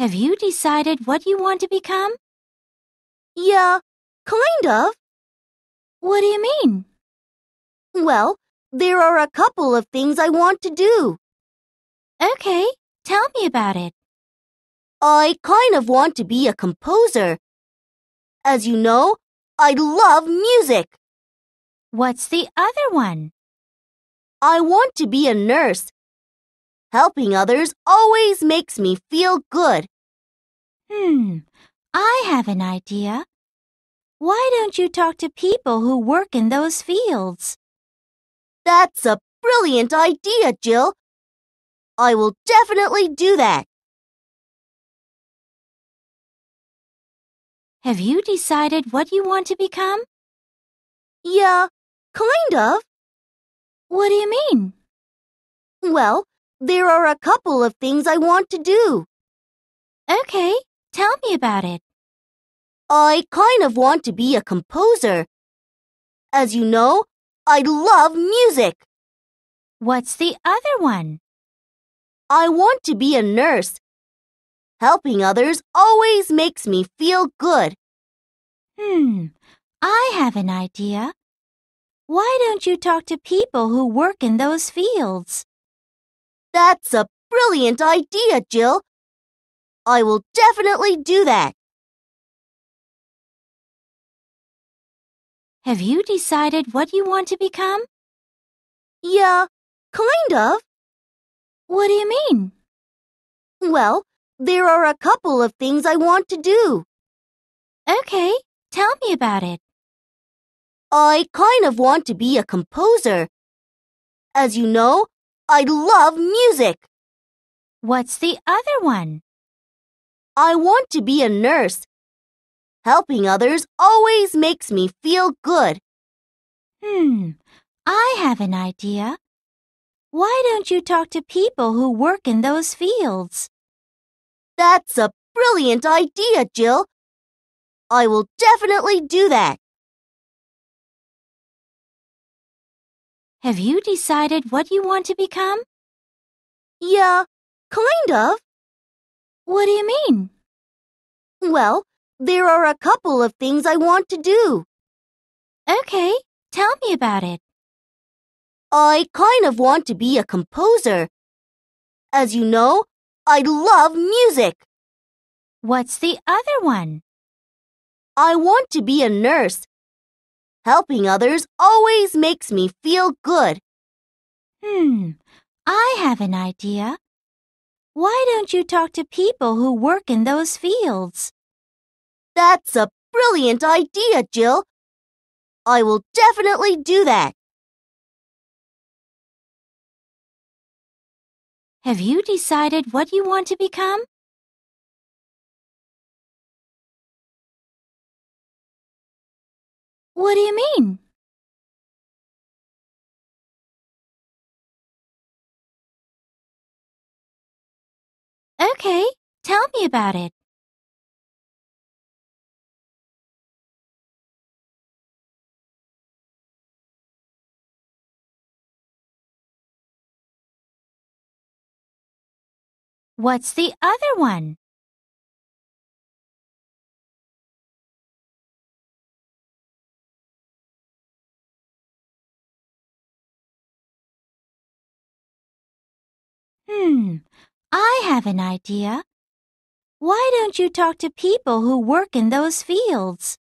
Have you decided what you want to become? Yeah, kind of. What do you mean? Well, there are a couple of things I want to do. Okay, tell me about it. I kind of want to be a composer. As you know, I love music. What's the other one? I want to be a nurse. Helping others always makes me feel good. Hmm, I have an idea. Why don't you talk to people who work in those fields? That's a brilliant idea, Jill. I will definitely do that. Have you decided what you want to become? Yeah, kind of. What do you mean? Well, there are a couple of things I want to do. Okay, Tell me about it. I kind of want to be a composer. As you know, I love music. What's the other one? I want to be a nurse. Helping others always makes me feel good. Hmm, I have an idea. Why don't you talk to people who work in those fields? That's a brilliant idea, Jill. I will definitely do that. Have you decided what you want to become? Yeah, kind of. What do you mean? Well, there are a couple of things I want to do. Okay, tell me about it. I kind of want to be a composer. As you know, I love music. What's the other one? I want to be a nurse. Helping others always makes me feel good. Hmm, I have an idea. Why don't you talk to people who work in those fields? That's a brilliant idea, Jill. I will definitely do that. Have you decided what you want to become? Yeah, kind of. What do you mean? Well, there are a couple of things I want to do. Okay, tell me about it. I kind of want to be a composer. As you know, I love music. What's the other one? I want to be a nurse. Helping others always makes me feel good. Hmm, I have an idea. Why don't you talk to people who work in those fields? That's a brilliant idea, Jill. I will definitely do that. Have you decided what you want to become? What do you mean? me about it. What's the other one? Hmm, I have an idea. Why don't you talk to people who work in those fields?